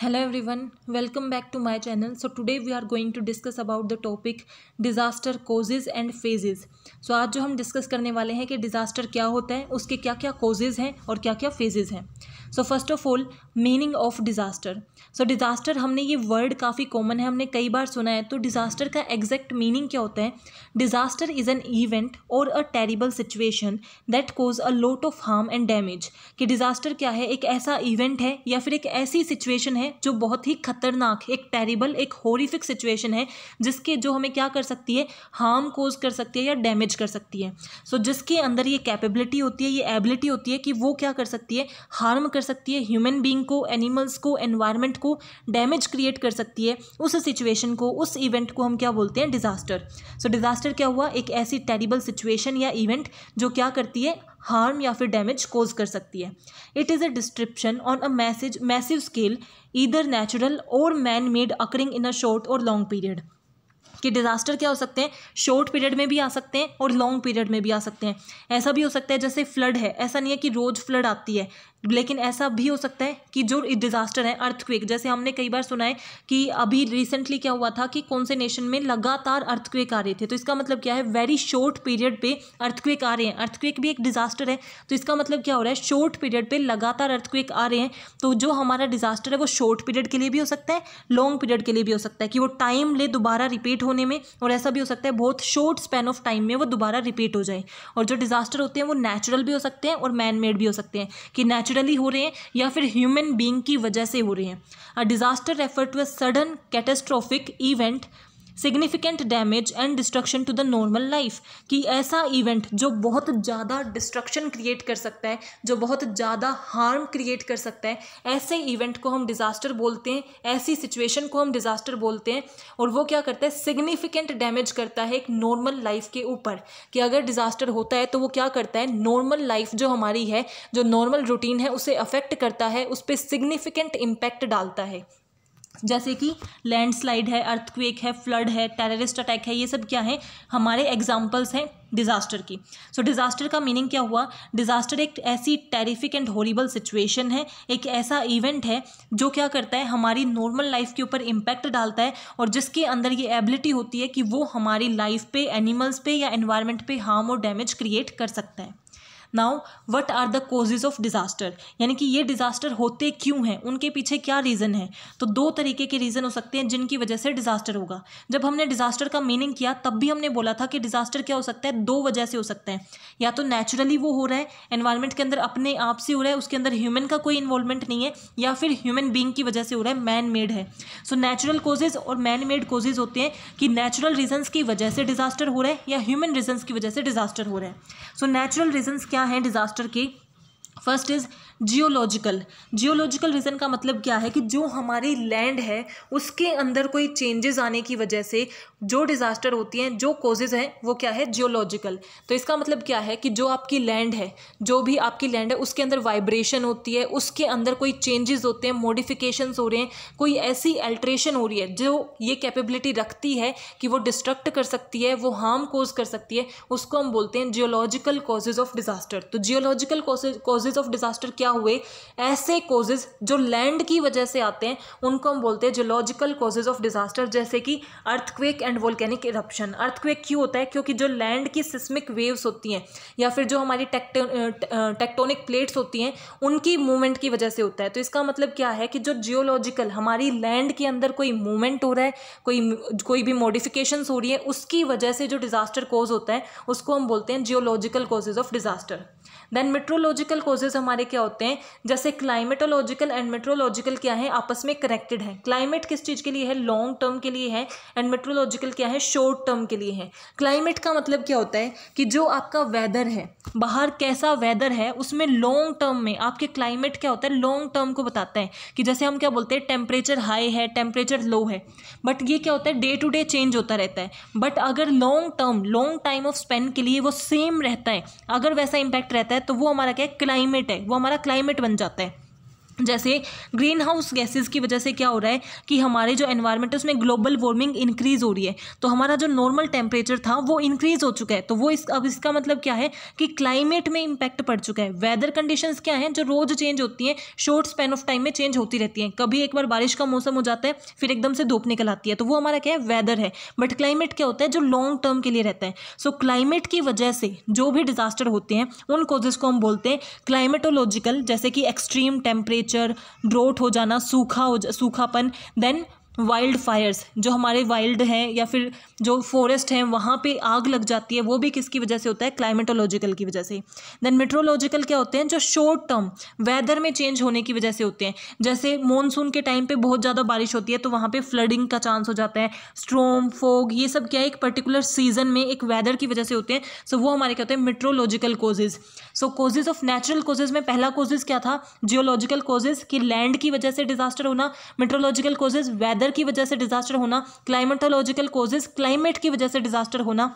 hello everyone welcome back to my channel so today we are going to discuss about the topic disaster causes and phases so आज जो हम discuss करने वाले हैं कि disaster क्या होता है उसके क्या क्या कोजेज हैं और क्या क्या फेजेज़ हैं so first of all meaning of disaster so disaster हमने ये वर्ड काफ़ी कॉमन है हमने कई बार सुना है तो डिज़ास्टर का एग्जैक्ट मीनिंग क्या होता है disaster is an event or a terrible situation that cause a lot of harm and damage कि डिज़ास्टर क्या है एक ऐसा इवेंट है या फिर एक ऐसी सिचुएशन है जो बहुत ही खतरनाक एक टेरिबल एक होरिफिक सिचुएशन है जिसके जो हमें क्या कर सकती है हार्म कोज कर सकती है या डैमेज कर सकती है सो so, जिसके अंदर ये कैपेबिलिटी होती है ये एबिलिटी होती है कि वो क्या कर सकती है हार्म कर कर सकती है ह्यूमन बींग को एनिमल्स को एनवायरमेंट को डैमेज क्रिएट कर सकती है उस सिचुएशन को उस इवेंट को हम क्या बोलते हैं डिजास्टर सो डिजास्टर क्या हुआ एक ऐसी टेरिबल सिचुएशन या इवेंट जो क्या करती है हार्म या फिर डैमेज कोज कर सकती है it is a description on a message massive scale either natural or man made occurring in a short or long period कि डिज़ास्टर क्या हो सकते हैं शॉर्ट पीरियड में भी आ सकते हैं और लॉन्ग पीरियड में भी आ सकते हैं ऐसा भी हो सकता है जैसे फ्लड है ऐसा नहीं है कि रोज़ फ्लड आती है लेकिन ऐसा भी हो सकता है कि जो डिज़ास्टर है अर्थक्वेक जैसे हमने कई बार सुना है कि अभी रिसेंटली क्या हुआ था कि कौन से नेशन में लगातार अर्थक्वेक आ रहे थे तो इसका मतलब क्या है वेरी शॉर्ट पीरियड पे अर्थक्वेक आ रहे हैं अर्थक्वेक भी एक डिज़ास्टर है तो इसका मतलब क्या हो रहा है शॉर्ट पीरियड पर लगातार अर्थक्वेक आ रहे हैं तो जो हमारा डिज़ास्टर है वो शॉर्ट पीरियड के लिए भी हो सकता है लॉन्ग पीरियड के लिए भी हो सकता है कि वो टाइम ले दोबारा रिपीट होने में और ऐसा भी हो सकता है बहुत शॉर्ट स्पैन ऑफ टाइम में वो दोबारा रिपीट हो जाए और जो डिज़ास्टर होते हैं वो नेचुरल भी हो सकते हैं और मैन मेड भी हो सकते हैं कि नेचुरल नेचुरली हो रहे हैं या फिर ह्यूमन बींग की वजह से हो रहे हैं a disaster refer to a sudden catastrophic event significant damage and destruction to the normal life कि ऐसा इवेंट जो बहुत ज़्यादा डिस्ट्रक्शन क्रिएट कर सकता है जो बहुत ज़्यादा हार्म क्रिएट कर सकता है ऐसे इवेंट को हम डिज़ास्टर बोलते हैं ऐसी सिचुएशन को हम डिज़ास्टर बोलते हैं और वो क्या करता है सिग्निफिकेंट डैमेज करता है एक नॉर्मल लाइफ के ऊपर कि अगर डिज़ास्टर होता है तो वो क्या करता है नॉर्मल लाइफ जो हमारी है जो नॉर्मल रूटीन है उसे अफेक्ट करता है उस पर सिग्निफिकेंट इम्पैक्ट डालता है जैसे कि लैंडस्लाइड है अर्थक्वेक है फ्लड है टेररिस्ट अटैक है ये सब क्या है हमारे एग्जाम्पल्स हैं डिज़ास्टर की सो so, डिज़ास्टर का मीनिंग क्या हुआ डिज़ास्टर एक ऐसी टेरिफिक एंड हॉरिबल सिचुएशन है एक ऐसा इवेंट है जो क्या करता है हमारी नॉर्मल लाइफ के ऊपर इम्पैक्ट डालता है और जिसके अंदर ये एबिलिटी होती है कि वो हमारी लाइफ पे एनिमल्स पे या एनवायरमेंट पे हार्म और डैमेज क्रिएट कर सकता है now what are the causes of disaster यानी कि ये डिज़ास्टर होते क्यों हैं उनके पीछे क्या रीज़न है तो दो तरीके के रीज़न हो सकते हैं जिनकी वजह से डिज़ास्टर होगा जब हमने डिज़ास्टर का मीनिंग किया तब भी हमने बोला था कि डिज़ास्टर क्या हो सकता है दो वजह से हो सकते हैं या तो नेचुरली वो हो रहा है एनवायरमेंट के अंदर अपने आप से हो रहा है उसके अंदर ह्यूमन का कोई इन्वॉल्वमेंट नहीं है या फिर ह्यूमन बींग की वजह से हो रहा है मैन मेड है सो नेचुरल कोजेज और मैन मेड कोजेज होते हैं कि नेचुरल रीजन की वजह से डिज़ास्टर हो रहा है या ह्यूमन रीजन की वजह से डिज़ास्टर हो रहा है सो नेचुरल रीजन क्या क्या हैं डिज़ास्टर के first is geological geological reason का मतलब क्या है कि जो हमारी लैंड है उसके अंदर कोई चेंजेस आने की वजह से जो डिज़ास्टर होती हैं जो कोजेज़ हैं वो क्या है जियोलॉजिकल तो इसका मतलब क्या है कि जो आपकी लैंड है जो भी आपकी लैंड है उसके अंदर वाइब्रेशन होती है उसके अंदर कोई चेंजेस होते हैं मोडिफिकेशन हो रहे हैं कोई ऐसी अल्ट्रेशन हो रही है जो ये कैपेबिलिटी रखती है कि वो डिस्ट्रक्ट कर सकती है वो हार्म कोज कर सकती है उसको हम बोलते हैं जियोलॉजिकल कॉजेज ऑफ डिज़ास्टर तो जियोलॉजिकल कॉजेज ऑफ डिज़ास्टर क्या क्या हुए ऐसे कोजेज जो लैंड की वजह से आते हैं उनको हम बोलते हैं जोलॉजिकल कोजेज ऑफ डिजास्टर जैसे कि earthquake and volcanic eruption earthquake क्यों होता है क्योंकि जो लैंड की सिस्मिक वेव्स होती हैं या फिर जो हमारी टेक्टोनिक प्लेट्स होती हैं उनकी मूवमेंट की वजह से होता है तो इसका मतलब क्या है कि जो जियोलॉजिकल हमारी लैंड के अंदर कोई मूवमेंट हो रहा है कोई कोई भी मॉडिफिकेशन हो रही है उसकी वजह से जो डिज़ास्टर कोज होता है उसको हम बोलते हैं geological causes of disaster then meteorological causes हमारे क्या होते हैं जैसे क्लाइमेटोलॉजिकल एंड मेट्रोलॉजिकल क्या है आपस में कनेक्टेड है क्लाइमेट किस चीज़ के लिए है लॉन्ग टर्म के लिए है एंड मेट्रोलॉजिकल क्या है शॉर्ट टर्म के लिए है क्लाइमेट का मतलब क्या होता है कि जो आपका वेदर है बाहर कैसा वेदर है उसमें लॉन्ग टर्म में आपके क्लाइमेट क्या होता है लॉन्ग टर्म को बताते हैं कि जैसे हम क्या बोलते हैं टेम्परेचर हाई है टेम्परेचर लो है बट ये क्या होता है डे टू डे चेंज होता रहता है बट अगर long term long time of span के लिए वो सेम रहता है अगर वैसा इम्पैक्ट रहता है तो वो हमारा क्या है क्लाइमेट है वो हमारा क्लाइमेट बन जाता है जैसे ग्रीन हाउस गैसेज की वजह से क्या हो रहा है कि हमारे जो एनवायरनमेंट है उसमें ग्लोबल वार्मिंग इंक्रीज हो रही है तो हमारा जो नॉर्मल टेम्परेचर था वो इंक्रीज हो चुका है तो वो इस अब इसका मतलब क्या है कि क्लाइमेट में इम्पैक्ट पड़ चुका है वेदर कंडीशन क्या हैं जो रोज चेंज होती हैं शॉर्ट स्पेन ऑफ टाइम में चेंज होती रहती हैं कभी एक बार बारिश का मौसम हो जाता है फिर एकदम से धूप निकल आती है तो वो हमारा क्या है वैदर है बट क्लाइमेट क्या होता है जो लॉन्ग टर्म के लिए रहता है सो so, क्लाइमेट की वजह से जो भी डिजास्टर होते हैं उन कोजेज को हम बोलते हैं क्लाइमेटोलॉजिकल जैसे कि एक्सट्रीम टेम्परेचर टेम्परेचर ड्रोट हो जाना सूखा हो सूखापन देन वाइल्ड फायर्स जो हमारे वाइल्ड हैं या फिर जो फॉरेस्ट हैं वहाँ पे आग लग जाती है वो भी किसकी वजह से होता है क्लाइमेटोलॉजिकल की वजह से देन मेट्रोलॉजिकल क्या होते हैं जो शॉर्ट टर्म वेदर में चेंज होने की वजह से होते हैं जैसे मानसून के टाइम पर बहुत ज़्यादा बारिश होती है तो वहाँ पर फ्लडिंग का चांस हो जाता है स्ट्रोम फोग ये सब क्या है एक पर्टिकुलर सीजन में एक वैदर की वजह से होते हैं सो so, वो हमारे क्या होते हैं meteorological causes so causes of natural causes में पहला कोजेज़ क्या था जियोलॉजिकल कोजेज़ कि लैंड की वजह से डिजास्टर होना मेट्रोलॉजिकल कोजेज़ वेदर वेदर की वजह से डिजास्टर होना क्लाइमेटोलॉजिकल कोजेज क्लाइमेट की वजह से डिजास्टर होना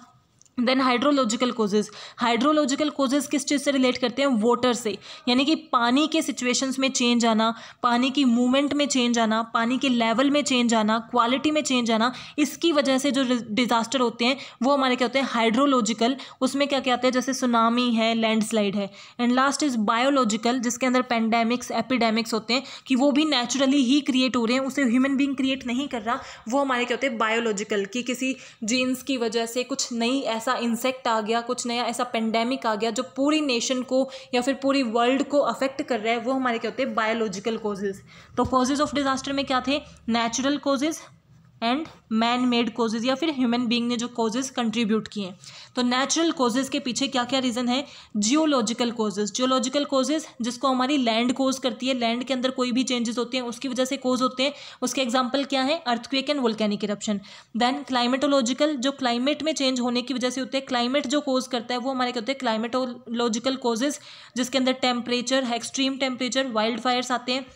then hydrological causes hydrological causes किस चीज़ से रिलेट करते हैं वाटर से यानी कि पानी के सिचुएशंस में चेंज आना पानी की मूवमेंट में चेंज आना पानी के लेवल में चेंज आना क्वालिटी में चेंज आना इसकी वजह से जो डिज़ास्टर होते हैं वो हमारे क्या होते हैं हाइड्रोलॉजिकल उसमें क्या क्या आते हैं जैसे सुनामी है लैंडस्लाइड है एंड लास्ट इज बायोलॉजिकल जिसके अंदर पेंडेमिक्स एपिडेमिक्स होते हैं कि वो भी नेचुरली ही क्रिएट हो रहे हैं उसे ह्यूमन बींग क्रिएट नहीं कर रहा वो हमारे क्या होते हैं बायोलॉजिकल कि किसी जीन्स की वजह से कुछ नई ऐसा इंसेक्ट आ गया कुछ नया ऐसा पेंडेमिक आ गया जो पूरी नेशन को या फिर पूरी वर्ल्ड को अफेक्ट कर रहा है वो हमारे क्या होते हैं बायोलॉजिकल कोजेज़ तो कोजेज़ ऑफ डिज़ास्टर में क्या थे natural causes and man made causes या फिर ह्यूमन बींग ने जो कोजेज कंट्रीब्यूट किए हैं तो नेचुरल कोजेज़ के पीछे क्या क्या रीज़न है जियोलॉजिकल कॉजेज़ जियोलॉजिकल कोजेज जिसको हमारी लैंड कोज करती है लैंड के अंदर कोई भी चेंजेस होते हैं उसकी वजह से कोज होते हैं उसके एग्जाम्पल क्या है earthquake and volcanic eruption then climatological जो क्लाइमेट में चेंज होने की वजह से होते हैं क्लाइमेट जो कोज करता है वो हमारे क्या होते हैं क्लाइमेटोलॉजिकल कोजेज जिसके अंदर temperature extreme temperature wild fires आते हैं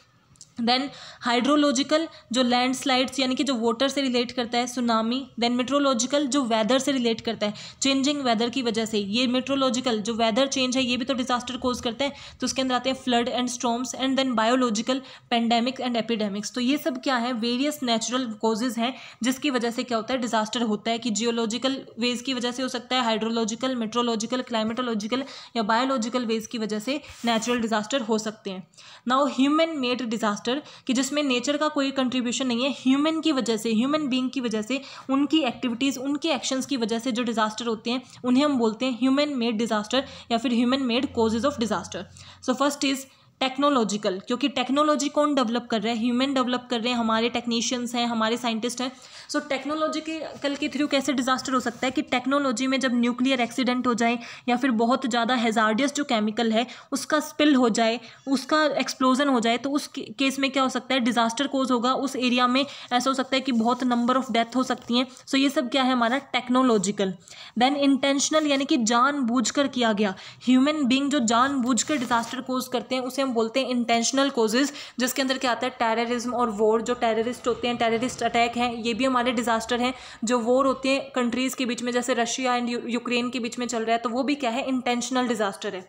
देन हाइड्रोलॉजिकल जो लैंडस्लाइड्स यानी कि जो वाटर से रिलेट करता है सुनामी देन मेट्रोलॉजिकल जो वेदर से रिलेट करता है चेंजिंग वेदर की वजह से ये मेट्रोलॉजिकल जो वेदर चेंज है ये भी तो डिजास्टर कोज करता है तो उसके अंदर आते हैं flood and storms and then biological pandemic and epidemics तो ये सब क्या है वेरियस नेचुरल कोजेज हैं जिसकी वजह से क्या होता है डिजास्टर होता है कि जियोलॉजिकल वेज की वजह से हो सकता है हाइड्रोलॉजिकल मेट्रोलॉजिकल क्लाइमेटोलॉजिकल या बायोलॉजिकल वेज की वजह से नेचुरल डिजास्टर हो सकते हैं now human made disaster disaster कि जिसमें नेचर का कोई कंट्रीब्यूशन नहीं है ह्यूमन की वजह से ह्यूमन बींग की वजह से उनकी एक्टिविटीज़ उनके एक्शंस की वजह से जो डिज़ास्टर होते हैं उन्हें हम बोलते हैं ह्यूमन मेड डिज़ास्टर या फिर human made causes of disaster so first is technological क्योंकि टेक्नोलॉजी कौन डेवलप कर रहा है ह्यूमन डेवलप कर रहे हैं हमारे टेक्नीशियंस हैं हमारे साइंटिस्ट हैं सो टेक्नोलॉजी के कल के थ्रू कैसे डिजास्टर हो सकता है कि टेक्नोलॉजी में जब न्यूक्लियर एक्सीडेंट हो जाए या फिर बहुत ज़्यादा हेजार्डियस जो केमिकल है उसका स्पिल हो जाए उसका एक्सप्लोजन हो जाए तो उस केस में क्या हो सकता है डिजास्टर कोज होगा उस एरिया में ऐसा हो सकता है कि बहुत नंबर ऑफ डेथ हो सकती हैं सो so ये सब क्या है हमारा टेक्नोलॉजिकल देन इंटेंशनल यानी कि जान किया गया ह्यूमन बींग जो जान डिजास्टर कोज करते हैं उसे हम बोलते हैं इंटेंशनल कोजेज जिसके अंदर क्या आता है टेररिज्म और वॉर जो टेररिस्ट होते हैं टेररिस्ट अटैक हैं ये भी हमारे डिजास्टर हैं जो वॉर होते हैं कंट्रीज़ के बीच में जैसे रशिया एंड यूक्रेन के बीच में चल रहा है तो वो भी क्या है इंटेंशनल डिजास्टर है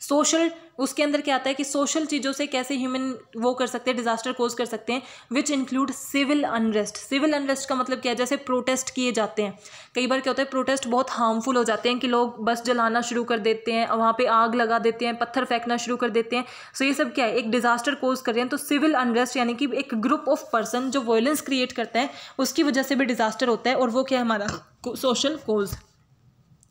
सोशल उसके अंदर क्या आता है कि सोशल चीज़ों से कैसे ह्यूमन वो कर सकते हैं डिजास्टर कोज कर सकते हैं which include civil unrest civil unrest का मतलब क्या है जैसे प्रोटेस्ट किए जाते हैं कई बार क्या होता है प्रोटेस्ट बहुत हार्मफुल हो जाते हैं कि लोग बस जलाना शुरू कर देते हैं वहाँ पर आग लगा देते हैं पत्थर फेंकना शुरू कर देते हैं सो ये सब क्या है एक डिजास्टर कोज कर रहे हैं तो सिविल अनरेस्ट यानी कि एक ग्रुप ऑफ पर्सन जो वॉयलेंस क्रिएट करते हैं उसकी वजह से भी डिजास्टर होता है और वो क्या है हमारा social cause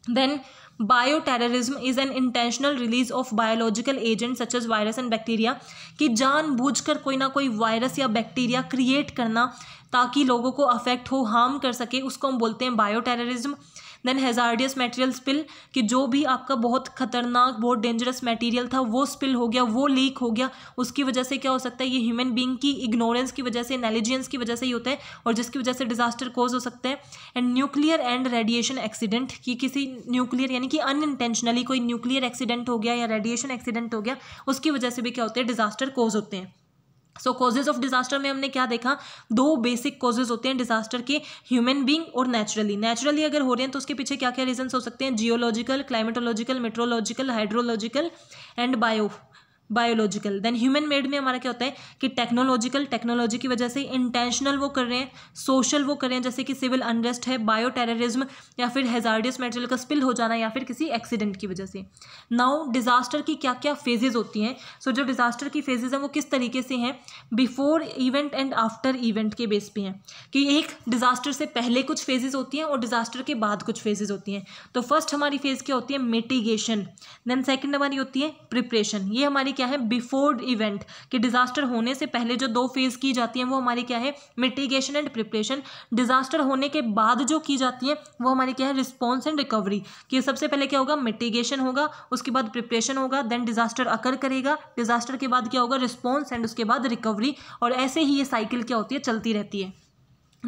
then bioterrorism is an intentional release of biological agent such as virus and bacteria कि जानबूझकर कोई ना कोई वायरस या बैक्टीरिया क्रिएट करना ताकि लोगों को अफेक्ट हो हार्म कर सके उसको हम बोलते हैं bioterrorism then hazardous material spill कि जो भी आपका बहुत खतरनाक बहुत डेंजरस मटेरियल था वो स्पिल हो गया वो लीक हो गया उसकी वजह से क्या हो सकता है ये ह्यूमन बींग की इग्नोरेंस की वजह से नेलिजियंस की वजह से ही होता है और जिसकी वजह से डिजास्टर कोज हो सकता है and nuclear and radiation accident कि किसी न्यूक्लियर यानी कि अनइंटेंशनली कोई न्यूक्लियर एक्सीडेंट हो गया या रेडिएशन एक्सीडेंट हो गया उसकी वजह से भी क्या होते हैं डिजास्टर कोज होते हैं सो कॉजेज ऑफ डिजास्टर में हमने क्या देखा दो बेसिक कॉजेज होते हैं डिजास्टर के ह्यूमन बींग और नेचुरली नेचुरली अगर हो रहे हैं तो उसके पीछे क्या क्या रीजन हो सकते हैं geological climatological meteorological hydrological and bio biological then human made में हमारा क्या होता है कि टेक्नोलॉजिकल टेक्नोलॉजी की वजह से इंटेंशनल वो कर रहे हैं सोशल वो कर रहे हैं जैसे कि सिविल अनरेस्ट है बायो टेररिज्म या फिर हेजार्डियस मेटेरियल का स्पिल हो जाना या फिर किसी एक्सीडेंट की वजह से नाउ डिजास्टर की क्या क्या फेजेज होती हैं सो so, जो डिजास्टर की फेजेज हैं वो किस तरीके से हैं before event and after event के बेस पे हैं कि एक डिजास्टर से पहले कुछ फेजेज होती हैं और डिजास्टर के बाद कुछ फेजेज होती हैं तो फर्स्ट हमारी फेज क्या होती है मिटिगेशन देन सेकेंड हमारी होती है प्रिपरेशन ये हमारी क्या है बिफोर इवेंट कि डिजास्टर होने से पहले जो दो फेज की जाती है वो हमारी क्या है मिटिगेशन एंड प्रिपरेशन डिजास्टर होने के बाद जो की जाती है वो हमारी क्या है रिस्पॉन्स एंड रिकवरी कि सबसे पहले क्या होगा मिटिगेशन होगा उसके बाद प्रिपरेशन होगा देन डिजास्टर अकर करेगा डिजास्टर के बाद क्या होगा रिस्पॉन्स एंड उसके बाद रिकवरी और ऐसे ही ये साइकिल क्या होती है चलती रहती है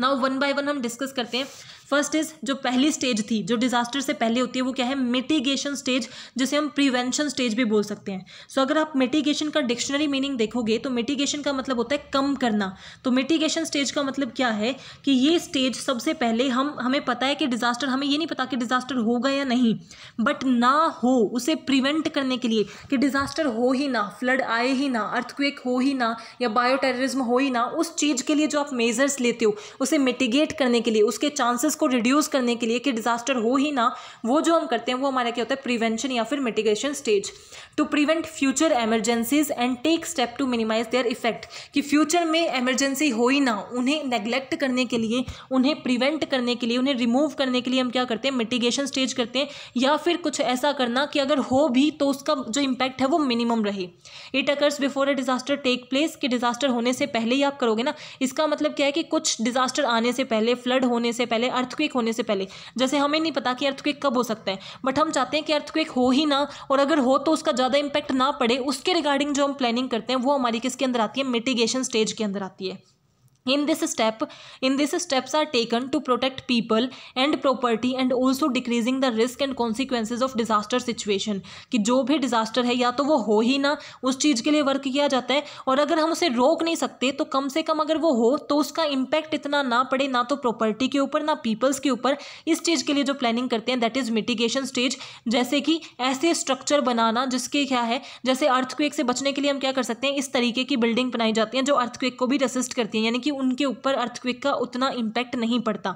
नाउ वन बाय वन हम डिस्कस करते हैं फर्स्ट इज जो पहली स्टेज थी जो डिजास्टर से पहले होती है वो क्या है मिटिगेशन स्टेज जिसे हम प्रिवेंशन स्टेज भी बोल सकते हैं सो so, अगर आप मिटिगेशन का डिक्शनरी मीनिंग देखोगे तो मिटिगेशन का मतलब होता है कम करना तो मिटिगेशन स्टेज का मतलब क्या है कि ये स्टेज सबसे पहले हम हमें पता है कि डिजास्टर हमें ये नहीं पता कि डिजास्टर होगा या नहीं बट ना हो उसे प्रिवेंट करने के लिए कि डिजास्टर हो ही ना फ्लड आए ही ना अर्थक्वेक हो ही ना या बायोटेरिज्म हो ही ना उस चीज़ के लिए जो आप मेजर्स लेते हो उसे मिटिगेट करने के लिए उसके चांसेस को रिड्यूस करने के लिए कि डिजास्टर हो ही ना वो जो हम करते हैं वो हमारा क्या होता है प्रिवेंशन या फिर mitigation stage to prevent future emergencies and take step to minimize their effect कि फ्यूचर में एमरजेंसी हो ही ना उन्हें नेग्लेक्ट करने के लिए उन्हें प्रिवेंट करने के लिए उन्हें रिमूव करने के लिए हम क्या करते हैं मिटिगेशन स्टेज करते हैं या फिर कुछ ऐसा करना कि अगर हो भी तो उसका जो इम्पैक्ट है वो मिनिमम रहे it occurs before a disaster take place कि डिजास्टर होने से पहले ही आप करोगे ना इसका मतलब क्या है कि कुछ डिजास्टर आने से पहले फ्लड होने से पहले अर्थ अर्थक्वेक होने से पहले जैसे हमें नहीं पता कि अर्थक्वेक कब हो सकता है बट हम चाहते हैं कि अर्थक्वेक हो ही ना और अगर हो तो उसका ज़्यादा इंपैक्ट ना पड़े उसके रिगार्डिंग जो हम प्लानिंग करते हैं वो हमारी किसके अंदर आती है मिटिगेशन स्टेज के अंदर आती है in this step in this steps are taken to protect people and property and also decreasing the risk and consequences of disaster situation कि जो भी disaster है या तो वो हो ही ना उस चीज़ के लिए वर्क किया जाता है और अगर हम उसे रोक नहीं सकते तो कम से कम अगर वो हो तो उसका इम्पैक्ट इतना ना पड़े ना तो प्रॉपर्टी के ऊपर ना पीपल्स के ऊपर इस चीज़ के लिए जो प्लानिंग करते हैं दैट इज़ मिटिगेशन स्टेज जैसे कि ऐसे स्ट्रक्चर बनाना जिसके क्या है जैसे अर्थक्वेक से बचने के लिए हम क्या कर सकते हैं इस तरीके की बिल्डिंग बनाई जाती हैं जो अर्थक्वेक को भी रेसिस्ट करती हैं यानी कि कि उनके ऊपर अर्थक्विक का उतना इम्पैक्ट नहीं पड़ता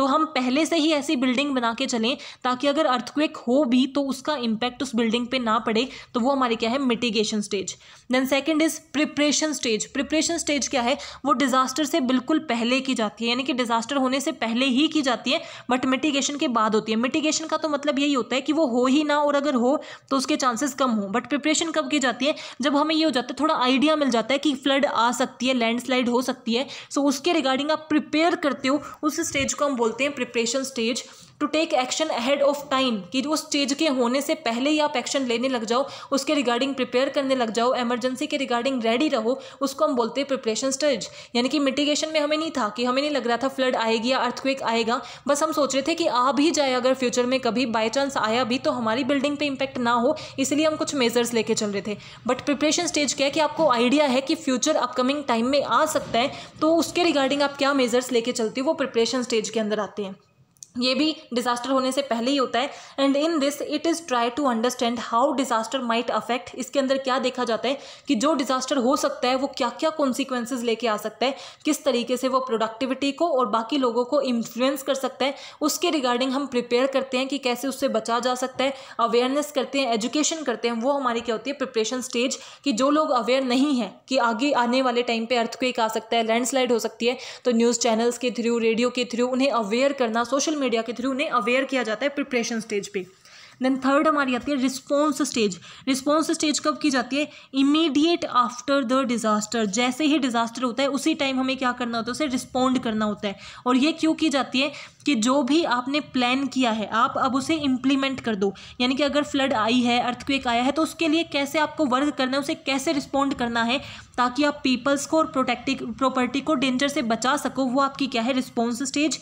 तो हम पहले से ही ऐसी बिल्डिंग बना के चलें ताकि अगर अर्थक्वेक हो भी तो उसका इम्पैक्ट उस बिल्डिंग पे ना पड़े तो वो हमारे क्या है mitigation stage then second is preparation stage preparation stage क्या है वो डिजास्टर से बिल्कुल पहले की जाती है यानी कि डिजास्टर होने से पहले ही की जाती है बट मिटिगेशन के बाद होती है मिटिगेशन का तो मतलब यही होता है कि वो हो ही ना और अगर हो तो उसके चांसेस कम हो बट प्रिपरेशन कब की जाती है जब हमें ये हो जाता है थोड़ा आइडिया मिल जाता है कि फ्लड आ सकती है लैंडस्लाइड हो सकती है सो so उसके रिगार्डिंग आप प्रिपेयर करते हो उस स्टेज को हम बोल बोलते हैं preparation stage to take action ahead of time कि उस चीज़ के होने से पहले ही आप एक्शन लेने लग जाओ उसके रिगार्डिंग प्रिपेयर करने लग जाओ एमरजेंसी के रिगार्डिंग रेडी रहो उसको हम बोलते हैं प्रिपरेशन स्टेज यानी कि मिटिगेशन में हमें नहीं था कि हमें नहीं लग रहा था फ्लड आएगी या अर्थक्वेक आएगा बस हम सोच रहे थे कि आ भी जाए अगर फ्यूचर में कभी बाई चांस आया भी तो हमारी बिल्डिंग पर इंपैक्ट ना हो इसलिए हम कुछ मेजर्स लेके चल रहे थे बट प्रिपरेशन स्टेज क्या है कि आपको आइडिया है कि फ्यूचर अपकमिंग टाइम में आ सकता है तो उसके रिगार्डिंग आप क्या मेजर्स लेके चलते हो वो प्रिपरेशन स्टेज के अंदर आते हैं ये भी डिजास्टर होने से पहले ही होता है and in this it is try to understand how disaster might affect इसके अंदर क्या देखा जाता है कि जो डिजास्टर हो सकता है वो क्या क्या कॉन्सिक्वेंसेज लेके आ सकता है किस तरीके से वो प्रोडक्टिविटी को और बाकी लोगों को इन्फ्लुएंस कर सकता है उसके रिगार्डिंग हम प्रिपेयर करते हैं कि कैसे उससे बचा जा सकता है अवेयरनेस करते हैं एजुकेशन करते हैं वो हमारी क्या होती है प्रिपरेशन स्टेज कि जो लोग अवेयर नहीं है कि आगे आने वाले टाइम पर अर्थ आ सकता है लैंडस्लाइड हो सकती है तो न्यूज़ चैनल्स के थ्रू रेडियो के थ्रू उन्हें अवेयर करना सोशल मीडिया के थ्रू उन्हें अवेयर किया जाता है प्रिपरेशन स्टेज पे देन थर्ड हमारी आती है रिस्पॉन्स स्टेज रिस्पॉन्स स्टेज कब की जाती है इमीडिएट आफ्टर द डिजास्टर जैसे ही डिजास्टर होता है उसी टाइम हमें क्या करना होता है उसे रिस्पॉन्ड करना होता है और ये क्यों की जाती है कि जो भी आपने प्लान किया है आप अब उसे इम्प्लीमेंट कर दो यानी कि अगर फ्लड आई है अर्थक्वेक आया है तो उसके लिए कैसे आपको वर्क करना है उसे कैसे रिस्पॉन्ड करना है ताकि आप पीपल्स को और प्रोटेक्टिव प्रॉपर्टी को डेंजर से बचा सको वो आपकी क्या है response stage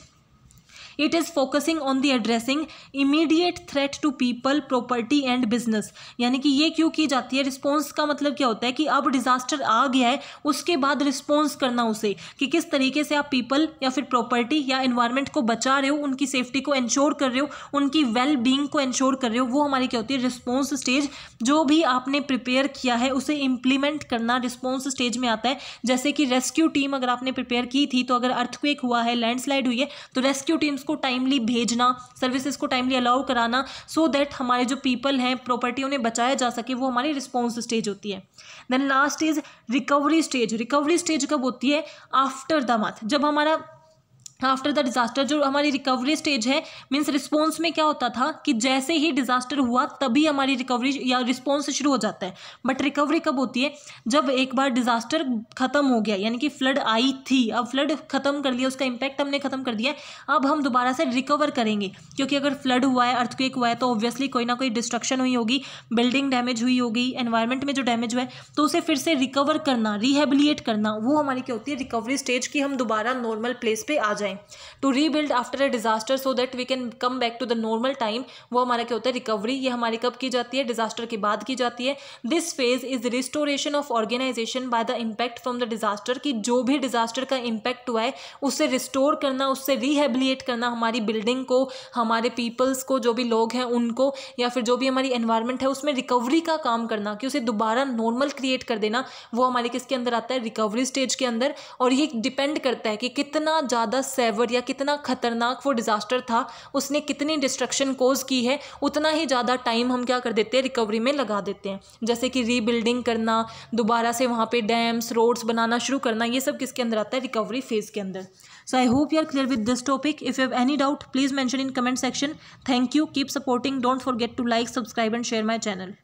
it is focusing on the addressing immediate threat to people property and business यानी कि ये क्यों की जाती है रिस्पॉन्स का मतलब क्या होता है कि अब डिजास्टर आ गया है उसके बाद रिस्पॉन्स करना उसे कि किस तरीके से आप पीपल या फिर प्रॉपर्टी या इन्वायरमेंट को बचा रहे हो उनकी सेफ्टी को इंश्योर कर रहे हो उनकी वेल well बींग को इंश्योर कर रहे हो वो हमारी क्या होती है रिस्पॉन्स स्टेज जो भी आपने प्रिपेयर किया है उसे इम्प्लीमेंट करना रिस्पॉन्स स्टेज में आता है जैसे कि रेस्क्यू टीम अगर आपने प्रिपेयर की थी तो अगर अर्थक्वेक हुआ है लैंडस्लाइड हुई है तो रेस्क्यू टीम्स को टाइमली भेजना सर्विसेज को टाइमली अलाउ कराना सो so दैट हमारे जो पीपल हैं प्रॉपर्टी उन्हें बचाया जा सके वो हमारी रिस्पॉन्स स्टेज होती है then last is recovery stage recovery stage कब होती है आफ्टर द मंथ जब हमारा आफ्टर द डिज़ास्टर जो हमारी रिकवरी स्टेज है मीन्स रिस्पॉन्स में क्या होता था कि जैसे ही डिज़ास्टर हुआ तभी हमारी रिकवरी या रिस्पॉन्स शुरू हो जाता है बट रिकवरी कब होती है जब एक बार डिज़ास्टर खत्म हो गया यानी कि फ्लड आई थी अब फ्लड खत्म कर लिया उसका इम्पैक्ट हमने खत्म कर दिया अब हम दोबारा से रिकवर करेंगे क्योंकि अगर फ्लड हुआ है अर्थक्वेक हुआ है तो ऑब्वियसली कोई ना कोई डिस्ट्रक्शन हुई होगी बिल्डिंग डैमेज हुई होगी एनवायरमेंट में जो डैमेज हुआ है तो उसे फिर से रिकवर करना रिहेबिलिएट करना वो हमारी क्या होती है रिकवरी स्टेज की हम दोबारा नॉर्मल प्लेस पर आ जाए जाएं to rebuild after a disaster so that we can come back to the normal time वो हमारा क्या होता है रिकवरी ये हमारी कब की जाती है डिजास्टर के बाद की जाती है this phase is restoration of organization by the impact from the disaster की जो भी डिजास्टर का इम्पैक्ट हुआ है उससे रिस्टोर करना उससे रिहेबिलिएट करना हमारी बिल्डिंग को हमारे पीपल्स को जो भी लोग हैं उनको या फिर जो भी हमारी एनवायरमेंट है उसमें रिकवरी का काम करना कि उसे दोबारा नॉर्मल क्रिएट कर देना वो हमारे किसके अंदर आता है रिकवरी स्टेज के अंदर और ये डिपेंड करता है कि कितना ज़्यादा सेवर या कितना खतरनाक वो डिज़ास्टर था उसने कितनी डिस्ट्रक्शन कोज की है उतना ही ज़्यादा टाइम हम क्या कर देते हैं रिकवरी में लगा देते हैं जैसे कि रीबिल्डिंग करना दोबारा से वहाँ पर डैम्स रोड्स बनाना शुरू करना ये सब किसके अंदर आता है रिकवरी फेज़ के अंदर so I hope you are clear with this topic if you have any doubt please mention in comment section thank you keep supporting don't forget to like subscribe and share my channel